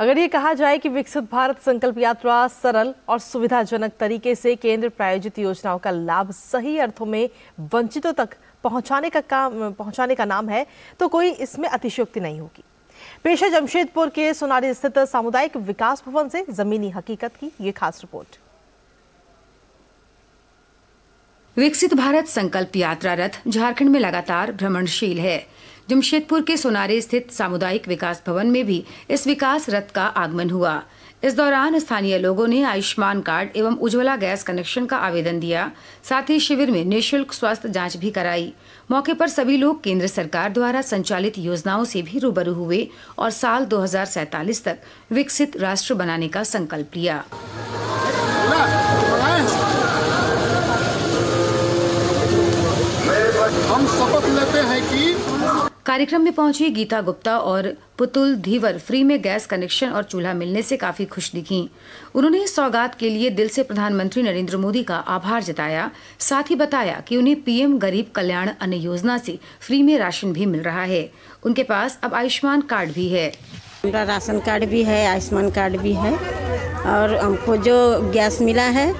अगर ये कहा जाए कि विकसित भारत संकल्प यात्रा सरल और सुविधाजनक तरीके से केंद्र प्रायोजित योजनाओं का लाभ सही अर्थों में वंचितों तक पहुंचाने का काम पहुंचाने का नाम है तो कोई इसमें अतिशयोक्ति नहीं होगी पेशा जमशेदपुर के सोनारी स्थित सामुदायिक विकास भवन से जमीनी हकीकत की ये खास रिपोर्ट विकसित भारत संकल्प यात्रा रथ झारखंड में लगातार भ्रमणशील है जमशेदपुर के सोनारे स्थित सामुदायिक विकास भवन में भी इस विकास रथ का आगमन हुआ इस दौरान स्थानीय लोगों ने आयुष्मान कार्ड एवं उज्ज्वला गैस कनेक्शन का आवेदन दिया साथ ही शिविर में निःशुल्क स्वास्थ्य जांच भी कराई मौके पर सभी लोग केंद्र सरकार द्वारा संचालित योजनाओं से भी रूबरू हुए और साल दो तक विकसित राष्ट्र बनाने का संकल्प लिया हम शपथ लेते हैं कि कार्यक्रम में पहुंची गीता गुप्ता और पुतुल धीवर फ्री में गैस कनेक्शन और चूल्हा मिलने से काफी खुश दिखी उन्होंने सौगात के लिए दिल से प्रधानमंत्री नरेंद्र मोदी का आभार जताया साथ ही बताया कि उन्हें पीएम गरीब कल्याण अन्न योजना से फ्री में राशन भी मिल रहा है उनके पास अब आयुष्मान कार्ड भी है राशन कार्ड भी है आयुष्मान कार्ड भी है और हमको जो गैस मिला है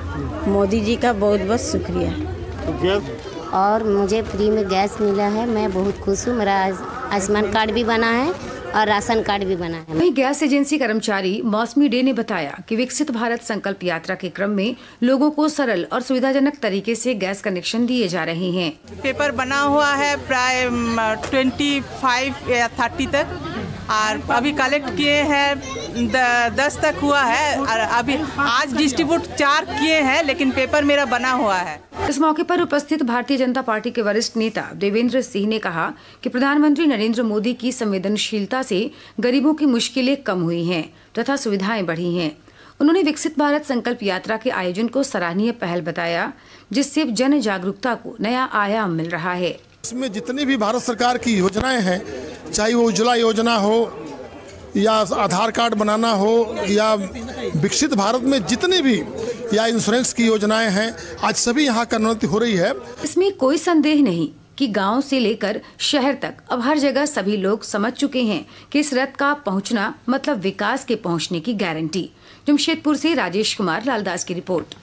मोदी जी का बहुत बहुत शुक्रिया तो और मुझे फ्री में गैस मिला है मैं बहुत खुश हूँ मेरा आयुष्मान कार्ड भी बना है और राशन कार्ड भी बना है वही गैस एजेंसी कर्मचारी मौसमी डे ने बताया कि विकसित भारत संकल्प यात्रा के क्रम में लोगों को सरल और सुविधाजनक तरीके से गैस कनेक्शन दिए जा रहे हैं पेपर बना हुआ है प्राय ट्वेंटी फाइव या थर्टी तक और अभी कलेक्ट किए हैं दस तक हुआ है और अभी आज डिस्ट्रीब्यूट चार किए हैं लेकिन पेपर मेरा बना हुआ है इस मौके पर उपस्थित भारतीय जनता पार्टी के वरिष्ठ नेता देवेंद्र सिंह ने कहा कि प्रधानमंत्री नरेंद्र मोदी की संवेदनशीलता से गरीबों की मुश्किलें कम हुई हैं तथा सुविधाएं बढ़ी हैं उन्होंने विकसित भारत संकल्प यात्रा के आयोजन को सराहनीय पहल बताया जिससे जन जागरूकता को नया आयाम मिल रहा है इसमें जितनी भी भारत सरकार की योजनाएं हैं चाहे वो उज्ज्वला योजना हो या आधार कार्ड बनाना हो या विकसित भारत में जितनी भी या इंश्योरेंस की योजनाएं हैं आज सभी यहाँ कर्णोन्नति हो रही है इसमें कोई संदेह नहीं कि गांव से लेकर शहर तक अब हर जगह सभी लोग समझ चुके हैं कि इस रथ का पहुंचना मतलब विकास के पहुंचने की गारंटी जमशेदपुर से राजेश कुमार लालदास की रिपोर्ट